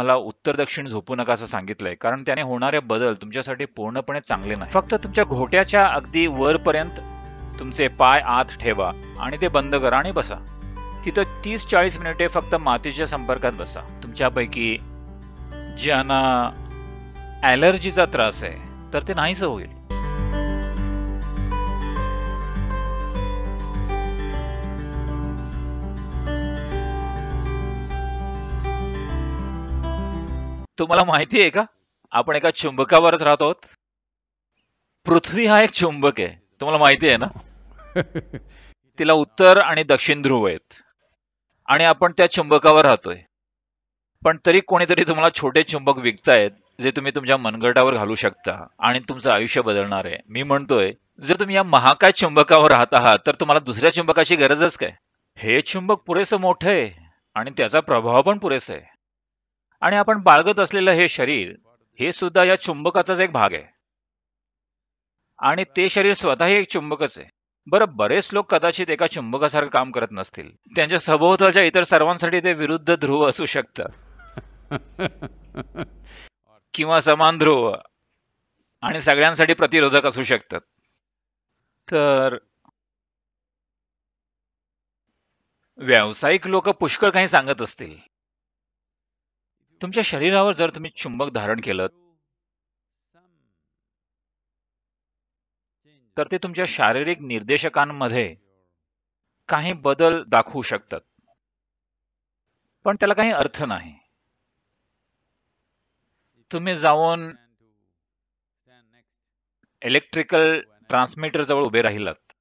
मला उत्तर दक्षिण झोपू नका असं सांगितलंय कारण त्याने होणारे बदल तुमच्यासाठी पूर्णपणे चांगले नाही फक्त तुमच्या घोट्याच्या अगदी वरपर्यंत तुमचे पाय आत ठेवा आणि ते बंद करा आणि बसा तिथं तीस चाळीस मिनिटे फक्त मातीच्या संपर्कात बसा तुमच्यापैकी ज्यांना ॲलर्जीचा त्रास आहे तर ते नाहीसं होईल तुम्हाला माहिती आहे का आपण एका चुंबकावरच राहत आहोत पृथ्वी हा एक चुंबक आहे तुम्हाला माहिती आहे ना तिला उत्तर आणि दक्षिण ध्रुव आहेत आणि आपण त्या चुंबकावर राहतोय पण तरी कोणीतरी तुम्हाला छोटे चुंबक विकतायत जे तुम्ही तुमच्या मनगटावर घालू शकता आणि तुमचं आयुष्य बदलणार आहे मी म्हणतोय जर तुम्ही या महाकाय चुंबकावर राहत आहात तर तुम्हाला दुसऱ्या चुंबकाची गरजच काय हे चुंबक पुरेसं मोठं आहे आणि त्याचा प्रभाव पण पुरेसा आहे आणि आपण बाळगत असलेलं हे शरीर हे सुद्धा या चुंबकाचाच एक भाग आहे आणि ते शरीर स्वतःही एक चुंबकच आहे बरं बरेच लोक कदाचित एका चुंबकासारखं काम करत नसतील त्यांच्या सभोवतालच्या इतर सर्वांसाठी ते विरुद्ध ध्रुव असू शकतात किंवा समान ध्रुव आणि सगळ्यांसाठी प्रतिरोधक असू शकतात तर व्यावसायिक लोक पुष्कळ काही सांगत असतील तुमच्या शरीरावर जर तुम्ही चुंबक धारण केलं तर ते तुमच्या शारीरिक निर्देशकांमध्ये काही बदल दाखवू शकतात पण त्याला काही अर्थ नाही तुम्ही जाऊन इलेक्ट्रिकल ट्रान्समीटर जवळ उभे राहिलात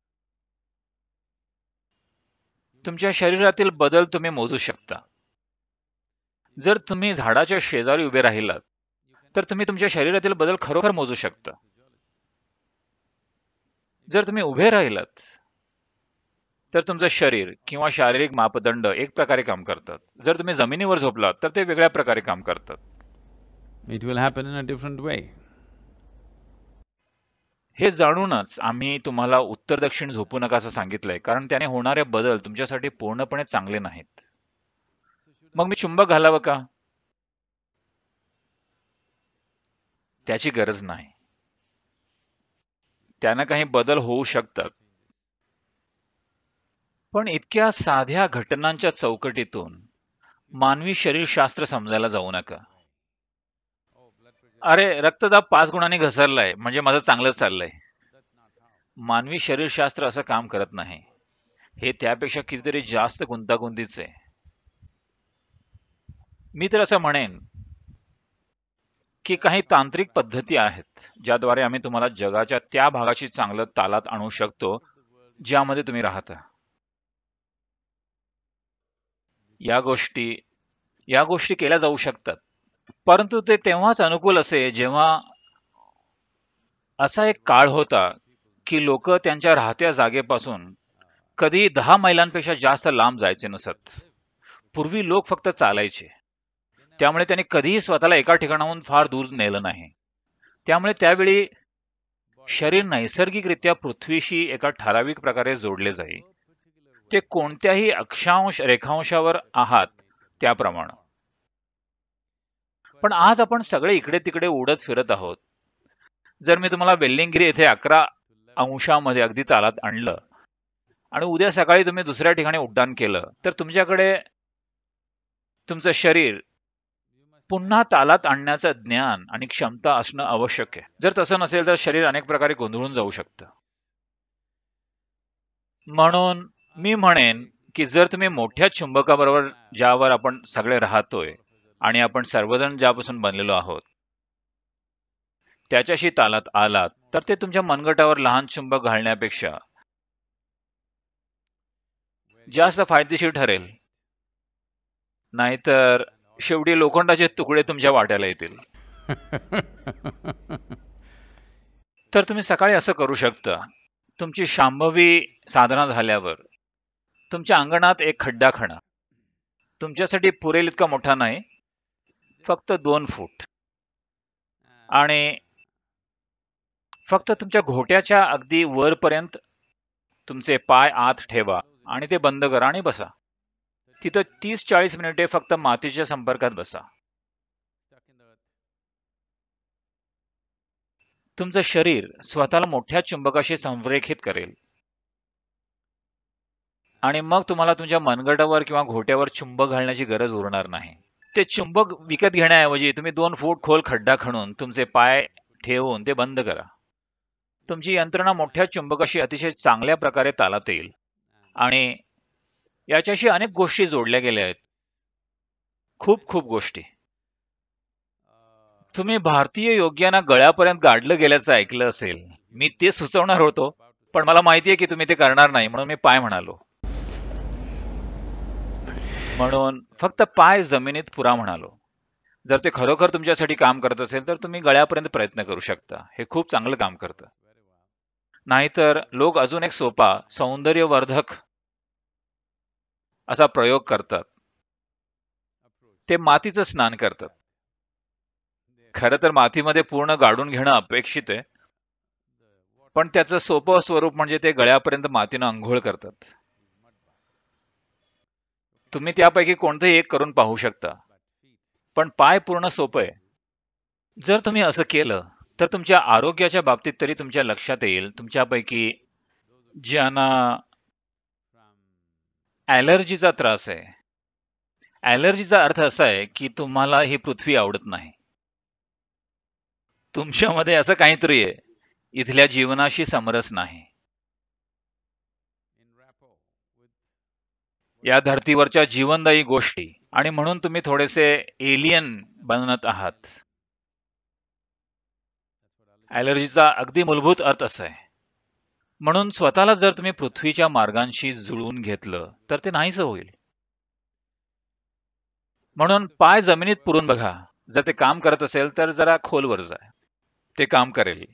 तुमच्या शरीरातील बदल तुम्ही मोजू शकता जर तुम्ही झाडाच्या शेजारी उभे राहिलात तर तुम्ही तुमच्या शरीरातील बदल खरोखर मोजू शकता जर तुम्ही उभे राहिलात तर तुमचं शरीर किंवा शारीरिक मापदंड एक प्रकारे काम करतात जर तुम्ही जमिनीवर झोपलात तर ते वेगळ्या प्रकारे काम करतात it will happen in a different way हे जाणूनच आम्ही तुम्हाला उत्तर दक्षिण झोपू नका असं सांगितलंय कारण त्याने होणारे बदल तुमच्यासाठी पूर्णपणे चांगले नाहीत मग मी चुंबक घालावं का त्याची गरज नाही त्यांना काही बदल होऊ शकतात पण इतक्या साध्या घटनांच्या चौकटीतून मानवी शरीरशास्त्र समजायला जाऊ नका अरे रक्तदाब पाच गुणांनी घसरलाय म्हणजे माझं चांगलंच चाललंय मानवी शरीरशास्त्र असं काम करत नाही हे त्यापेक्षा कितीतरी जास्त गुंतागुंतीच आहे मी तर असं म्हणेन की काही तांत्रिक पद्धती आहेत ज्याद्वारे आम्ही तुम्हाला जगाच्या त्या भागाशी चांगलं तालात आणू शकतो ज्यामध्ये तुम्ही राहता या गोष्टी या गोष्टी केल्या जाऊ शकतात परंतु ते तेव्हाच अनुकूल असे जेव्हा असा एक काळ होता की लोक त्यांच्या राहत्या जागेपासून कधी दहा मैलांपेक्षा जास्त लांब जायचे नसत पूर्वी लोक फक्त चालायचे त्यामुळे त्यांनी कधीही स्वतःला एका ठिकाणाहून फार दूर नेलं नाही त्यामुळे त्यावेळी शरीर नैसर्गिकरित्या पृथ्वीशी एका ठराविक प्रकारे जोडले जाई ते कोणत्याही अक्षांश रेखांशावर आहात त्याप्रमाणे पण आज आपण सगळे इकडे तिकडे उडत फिरत आहोत जर मी तुम्हाला वेल्लिंगिरी येथे अकरा अंशामध्ये अगदी तालात आणलं आणि उद्या सकाळी तुम्ही दुसऱ्या ठिकाणी उड्डाण केलं तर तुमच्याकडे तुमचं शरीर पुन्हा तालात आणण्याचं ज्ञान आणि क्षमता असणं आवश्यक आहे जर तसं नसेल तर शरीर अनेक प्रकारे गोंधळून जाऊ शकतं म्हणून मी म्हणेन की जर तुम्ही मोठ्या चुंबकाबरोबर ज्यावर आपण सगळे राहतोय आणि आपण सर्वजण ज्यापासून बनलेलो आहोत त्याच्याशी तालात आलात तर ते तुमच्या मनगटावर लहान चुंबक घालण्यापेक्षा जास्त फायदेशीर ठरेल नाहीतर शेवटी लोखंडाचे तुकडे तुमच्या वाट्याला येतील तर तुम्ही सकाळी असं करू शकता तुमची शांभवी साधना झाल्यावर तुमच्या अंगणात एक खड्डा खणा तुमच्यासाठी पुरेल इतका मोठा नाही फक्त दोन फूट आणि फक्त तुमच्या घोट्याच्या अगदी वरपर्यंत तुमचे पाय आत ठेवा आणि ते बंद करा आणि बसा तिथं तीस चाळीस मिनिटे फक्त मातीच्या संपर्कात बसा तुमचं शरीर स्वतःला मोठ्या चुंबकाशी संरेखित करेल आणि मग तुम्हाला तुमच्या मनगटावर किंवा घोट्यावर चुंबक घालण्याची गरज उरणार नाही ते चुंबक विकत घेण्याऐवजी तुम्ही दोन फूट खोल खड्डा खणून तुमचे पाय ठेवून ते बंद करा तुमची यंत्रणा मोठ्या चुंबकाशी अतिशय चांगल्या प्रकारे तालात येईल आणि याच्याशी अनेक गोष्टी जोडल्या गेल्या आहेत खूप खूप गोष्टी तुम्ही भारतीय योग्यांना गळ्यापर्यंत गाडलं गेल्याचं ऐकलं असेल मी ते सुचवणार होतो पण मला माहिती आहे की तुम्ही ते करणार नाही म्हणून मी पाय म्हणालो म्हणून फक्त पाय जमिनीत पुरा म्हणालो जर ते खरोखर तुमच्यासाठी काम करत असेल तर तुम्ही गळ्यापर्यंत प्रयत्न करू शकता हे खूप चांगलं काम करतं नाहीतर लोक अजून एक सोपा सौंदर्यवर्धक असा प्रयोग करतात ते मातीचं स्नान करतात खरं तर मातीमध्ये पूर्ण गाडून घेणं अपेक्षित आहे पण त्याचं सोपं स्वरूप म्हणजे ते गळ्यापर्यंत मातीनं आंघोळ करतात तुम्ही त्यापैकी कोणतंही एक करून पाहू शकता पण पाय पूर्ण सोपं आहे जर तुम्ही असं केलं तर तुमच्या आरोग्याच्या बाबतीत तरी तुमच्या लक्षात येईल तुमच्यापैकी ज्यांना ॲलर्जीचा त्रास आहे ॲलर्जीचा अर्थ असा आहे की तुम्हाला ही पृथ्वी आवडत नाही तुमच्यामध्ये असं काहीतरी आहे इथल्या जीवनाशी समरस नाही या धर्तीवरच्या जीवनदायी गोष्टी आणि म्हणून तुम्ही थोडेसे एलियन बनत आहात ॲलर्जीचा अगदी मूलभूत अर्थ असा आहे म्हणून स्वतःला जर तुम्ही पृथ्वीच्या मार्गांशी जुळवून घेतलं तर ते नाहीच होईल म्हणून पाय जमिनीत पुरून बघा जर ते काम करत असेल तर जरा खोलवर जा ते काम करेल